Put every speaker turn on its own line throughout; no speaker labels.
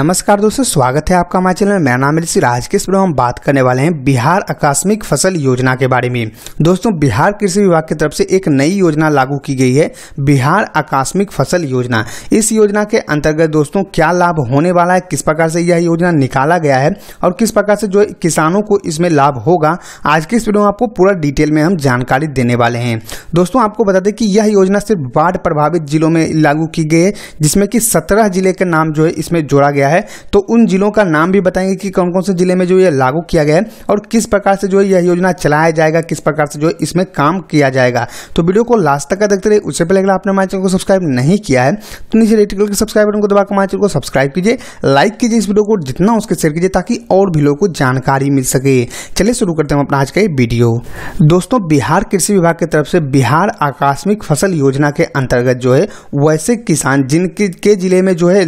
नमस्कार दोस्तों स्वागत है आपका हमारे चैनल में मेरा नाम ऋषि राज के हम बात करने वाले हैं बिहार आकस्मिक फसल योजना के बारे में दोस्तों बिहार कृषि विभाग की तरफ से एक नई योजना लागू की गई है बिहार आकस्मिक फसल योजना इस योजना के अंतर्गत दोस्तों क्या लाभ होने वाला है किस प्रकार से यह योजना निकाला गया है और किस प्रकार से जो किसानों को इसमें लाभ होगा आज के इस वीडियो में आपको पूरा डिटेल में हम जानकारी देने वाले हैं दोस्तों आपको बता दें कि यह योजना सिर्फ बाढ़ प्रभावित जिलों में लागू की गई है जिसमें कि सत्रह जिले के नाम जो है इसमें जोड़ा गया गया है तो उन जिलों का नाम भी बताएंगे कि कौन कौन से जिले में जो ये लागू किया गया है और किस प्रकार से जो है यह योजना चलाया जाएगा किस प्रकार से जो है इसमें काम किया जाएगा तो वीडियो को लास्ट तक का देखते रहे उससे पहले अगर आपने हमारे चैनल को सब्सक्राइब नहीं किया है तो नीचे रेड के सब्सक्राइब बटन को दबाकर हमारे चैनल को सब्सक्राइब कीजिए लाइक कीजिए इस वीडियो को जितना उसके शेयर कीजिए ताकि और भी लोगों को जानकारी मिल सके चलिए शुरू करते हैं अपना आज का ये वीडियो दोस्तों बिहार कृषि विभाग की तरफ से बिहार आकस्मिक फसल योजना के अंतर्गत जो है वैसे किसान जिनके जिले में जो है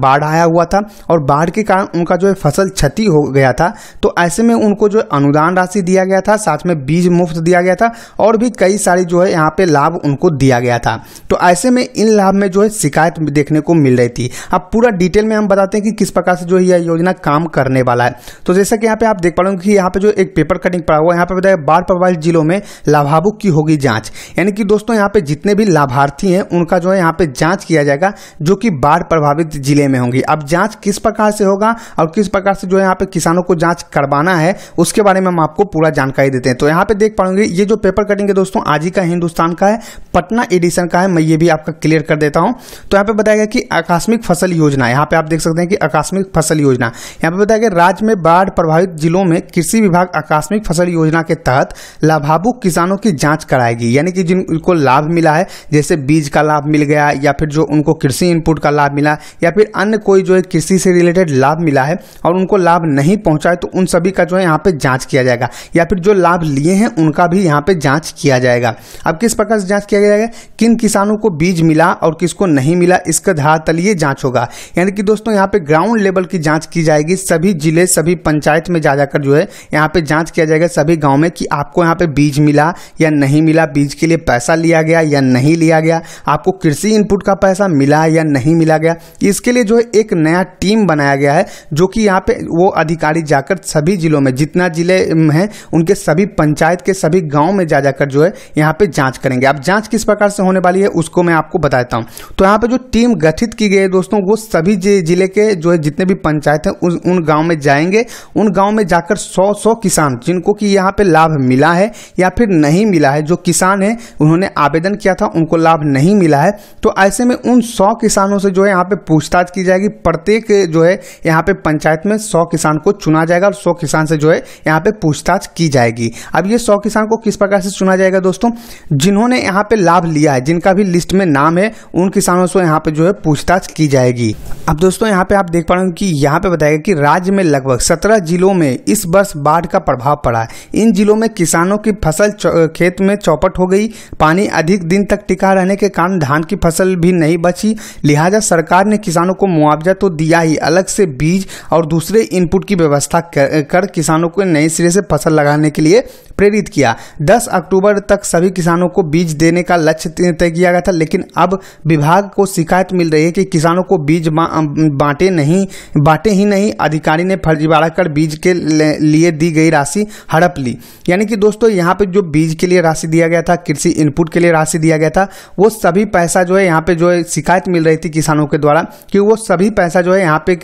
बाढ़ आया हुआ था और बाढ़ के कारण उनका जो है फसल क्षति हो गया था तो ऐसे में उनको जो अनुदान राशि दिया गया था साथ में बीज मुफ्त दिया गया था और भी कई सारी जो है यहाँ पे लाभ उनको दिया गया था तो ऐसे में इन लाभ में जो है शिकायत देखने को मिल रही थी अब पूरा डिटेल में हम बताते हैं कि किस प्रकार से जो है यह योजना काम करने वाला है तो जैसा कि यहाँ पे आप देख पा रहे हो कि यहाँ पे जो एक पेपर कटिंग पड़ा हुआ यहाँ पे बताया बाढ़ प्रभावित जिलों में लाभावुक की होगी जाँच यानी कि दोस्तों यहाँ पे जितने भी लाभार्थी हैं उनका जो है यहाँ पे जाँच किया जाएगा जो कि बाढ़ प्रभावित जिले में होंगी अब जाँच जांच किस प्रकार से होगा और किस प्रकार से जो यहाँ पे किसानों को जांच करवाना है उसके बारे में हम आपको पूरा जानकारी देते हैं तो यहाँ पे देख पाऊंगे ये जो पेपर कटिंग है दोस्तों आज ही का हिंदुस्तान का है पटना एडिशन का है मैं ये भी आपका क्लियर कर देता हूँ तो यहाँ पे बताया गया कि आकस्मिक फसल योजना यहाँ पे आप देख सकते हैं कि आकस्मिक फसल योजना यहाँ पे बताया गया राज्य में बाढ़ प्रभावित जिलों में कृषि विभाग आकस्मिक फसल योजना के तहत लाभावुक किसानों की जांच कराएगी यानी कि जिनको लाभ मिला है जैसे बीज का लाभ मिल गया या फिर जो उनको कृषि इनपुट का लाभ मिला या फिर अन्य कोई जो है कृषि से रिलेटेड लाभ मिला है और उनको लाभ नहीं पहुंचा है तो उन सभी का जो है यहाँ पे जांच किया जाएगा या फिर जो लाभ लिए हैं उनका भी यहाँ पे जांच किया जाएगा अब किस प्रकार से जांच किया जाएगा किन किसानों को बीज मिला और किसको नहीं मिला इसका धरातलीय जाँच होगा यानी कि दोस्तों यहाँ पर ग्राउंड लेवल की जाँच की जाएगी सभी जिले सभी पंचायत में जा जाकर जो है यहाँ पर जाँच किया जाएगा सभी गाँव में कि आपको यहाँ पर बीज मिला या नहीं मिला बीज के लिए पैसा लिया गया या नहीं लिया गया आपको कृषि इनपुट का पैसा मिला या नहीं मिला गया इसके लिए जो है एक नया टीम बनाया गया है जो कि यहाँ पे वो अधिकारी जाकर सभी जिलों में जितना जिले हैं उनके सभी पंचायत के सभी गांव में जा जाकर जो है यहाँ पे जांच करेंगे अब जांच किस प्रकार से होने वाली है उसको मैं आपको बताता हूँ तो यहाँ पे जो टीम गठित की गई है दोस्तों वो सभी जिले के जो है जितने भी पंचायत हैं उन गाँव में जाएंगे उन गाँव में जाकर सौ सौ किसान जिनको कि यहाँ पे लाभ मिला है या फिर नहीं मिला है जो किसान है उन्होंने आवेदन किया था उनको लाभ नहीं मिला है तो ऐसे में उन सौ किसानों से जो है यहाँ पे पूछताछ की जाएगी प्रत्येक जो है यहाँ पे पंचायत में सौ किसान को चुना जाएगा और सौ किसान से जो है यहाँ पे पूछताछ की जाएगी अब ये सौ किसान को किस प्रकार से चुना जाएगा दोस्तों जिन्होंने यहाँ पे लाभ लिया है जिनका भी लिस्ट में नाम है उन किसानों से यहाँ पे जो है पूछताछ की जाएगी अब दोस्तों यहाँ पे आप देख पा रहे हो कि यहाँ पे बताएगा कि राज्य में लगभग सत्रह जिलों में इस वर्ष बाढ़ का प्रभाव पड़ा है इन जिलों में किसानों की फसल खेत में चौपट हो गई पानी अधिक दिन तक टिका रहने के कारण धान की फसल भी नहीं बची लिहाजा सरकार ने किसानों को मुआवजा तो दिया ही अलग से बीज और दूसरे इनपुट की व्यवस्था कर, किसानों को नए सिरे से फसल लगाने के लिए प्रेरित किया 10 अक्टूबर तक सभी किसानों को बीज देने का लक्ष्य तय किया गया था लेकिन अब विभाग को शिकायत मिल रही है कि किसानों को बीज बांटे नहीं बांटे ही नहीं अधिकारी ने फर्जीवाड़ा कर बीज के लिए दी गई राशि हड़प ली यानी कि दोस्तों यहाँ पे जो बीज के लिए राशि दिया गया था कृषि इनपुट के लिए राशि दिया गया था वो सभी पैसा जो है यहाँ पे जो है शिकायत मिल रही थी किसानों के द्वारा कि वो सभी पैसा जो है यहाँ पे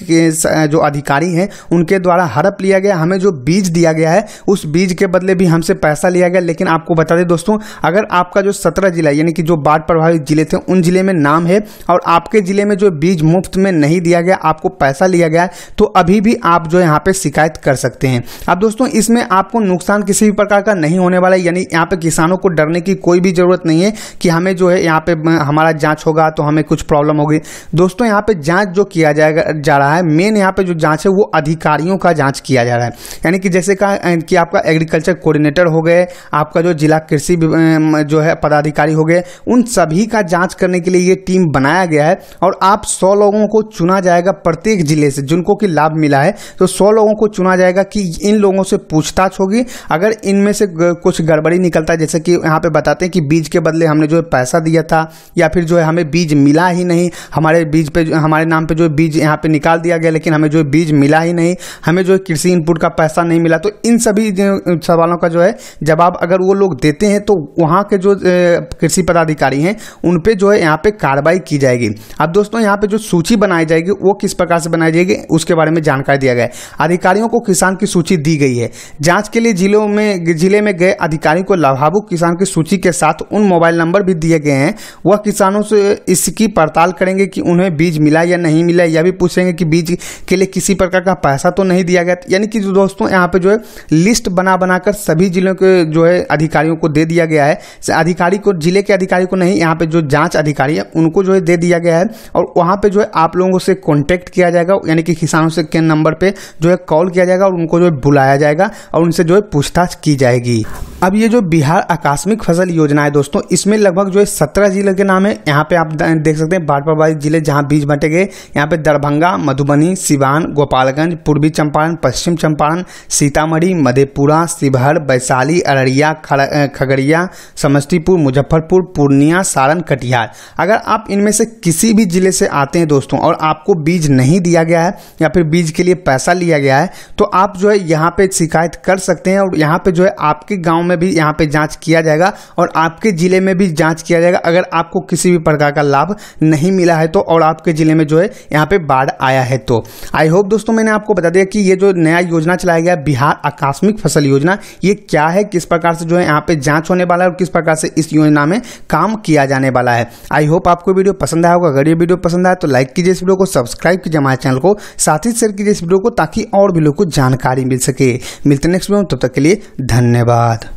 जो अधिकारी हैं उनके द्वारा हड़प लिया गया हमें जो बीज दिया गया है उस बीज के बदले भी हमसे पैसा लिया गया लेकिन आपको बता दें दोस्तों अगर आपका जो सत्रह जिला यानी कि जो बाढ़ प्रभावित जिले थे उन जिले में नाम है और आपके जिले में जो बीज मुफ्त में नहीं दिया गया आपको पैसा लिया गया तो अभी भी आप जो यहाँ पे शिकायत कर सकते हैं अब दोस्तों इसमें आपको नुकसान किसी भी प्रकार का नहीं होने वाला यानी यहाँ पे किसानों को डरने की कोई भी ज़रूरत नहीं है कि हमें जो है यहाँ पे हमारा जाँच होगा तो हमें कुछ प्रॉब्लम होगी दोस्तों यहाँ पे जाँच जो किया जाएगा जाएगा जा रहा है मेन यहाँ पे जो जांच है वो अधिकारियों का जांच किया जा रहा है यानी कि जैसे कहा कि आपका एग्रीकल्चर कोऑर्डिनेटर हो गए आपका जो जिला कृषि जो है पदाधिकारी हो गए उन सभी का जांच करने के लिए ये टीम बनाया गया है और आप सौ लोगों को चुना जाएगा प्रत्येक जिले से जिनको कि लाभ मिला है तो सौ लोगों को चुना जाएगा कि इन लोगों से पूछताछ होगी अगर इनमें से कुछ गड़बड़ी निकलता है जैसे कि यहाँ पर बताते हैं कि बीज के बदले हमने जो है पैसा दिया था या फिर जो है हमें बीज मिला ही नहीं हमारे बीज पे हमारे नाम पे जो बीज यहाँ पे निकाल दिया गया लेकिन हमें जो बीज मिला ही नहीं हमें जो कृषि इनपुट का पैसा नहीं मिला तो इन सभी सवालों का जो है जवाब अगर वो लोग देते हैं तो वहाँ के जो कृषि पदाधिकारी हैं उन पर जो है यहाँ पर कार्रवाई की जाएगी अब दोस्तों यहाँ पर जो सूची बनाई जाएगी वो किस प्रकार से बनाई जाएगी उसके बारे में जानकारी दिया गया अधिकारियों को किसान की सूची दी गई है जाँच के लिए जिलों में जिले में गए अधिकारियों को लाभावुक किसान की सूची के साथ उन मोबाइल नंबर भी दिए गए हैं वह किसानों से इसकी पड़ताल करेंगे कि उन्हें बीज मिला या नहीं मिला या भी भी पूछेंगे कि बीज के लिए किसी प्रकार का पैसा तो नहीं दिया गया यानी कि जो दोस्तों यहाँ पे जो है लिस्ट बना बनाकर सभी जिलों के जो है अधिकारियों को दे दिया गया है अधिकारी को जिले के अधिकारी को नहीं यहाँ पे जो जांच अधिकारी है उनको जो है दे दिया गया है और वहाँ पे जो है आप लोगों से कॉन्टैक्ट किया जाएगा यानी कि किसानों से के नंबर पर जो है कॉल किया जाएगा और उनको जो है बुलाया जाएगा और उनसे जो है पूछताछ की जाएगी अब ये जो बिहार आकस्मिक फसल योजना है दोस्तों इसमें लगभग जो है सत्रह जिले के नाम है यहाँ पे आप देख सकते हैं बाटपाबाई जिले जहाँ बीज बांटे गए यहाँ पे दरभंगा दरभंगा मधुबनी सिवान गोपालगंज पूर्वी चंपारण पश्चिम चंपारण सीतामढ़ी मधेपुरा शिवहर वैशाली अररिया खगड़िया समस्तीपुर मुजफ्फरपुर पूर्णिया सारण कटिहार अगर आप इनमें से किसी भी जिले से आते हैं दोस्तों और आपको बीज नहीं दिया गया है या फिर बीज के लिए पैसा लिया गया है तो आप जो है यहाँ पे शिकायत कर सकते हैं और यहाँ पे जो है आपके गाँव में भी यहाँ पे जाँच किया जाएगा और आपके ज़िले में भी जाँच किया जाएगा अगर आपको किसी भी प्रकार का लाभ नहीं मिला है तो और आपके ज़िले में जो है यहाँ पे बाढ़ आया है तो आई होप दोस्तों मैंने आपको बता दिया कि ये जो नया योजना चलाया गया बिहार आकस्मिक फसल योजना ये क्या है किस प्रकार से जो है यहाँ पे जांच होने वाला है और किस प्रकार से इस योजना में काम किया जाने वाला है आई होप आपको वीडियो पसंद आया होगा अगर ये वीडियो पसंद आया तो लाइक कीजिए इस वीडियो को सब्सक्राइब कीजिए हमारे चैनल को साथ ही शेयर कीजिए इस वीडियो को ताकि और भी लोग को जानकारी मिल सके मिलते नेक्स्ट वीडियो तब तक के लिए धन्यवाद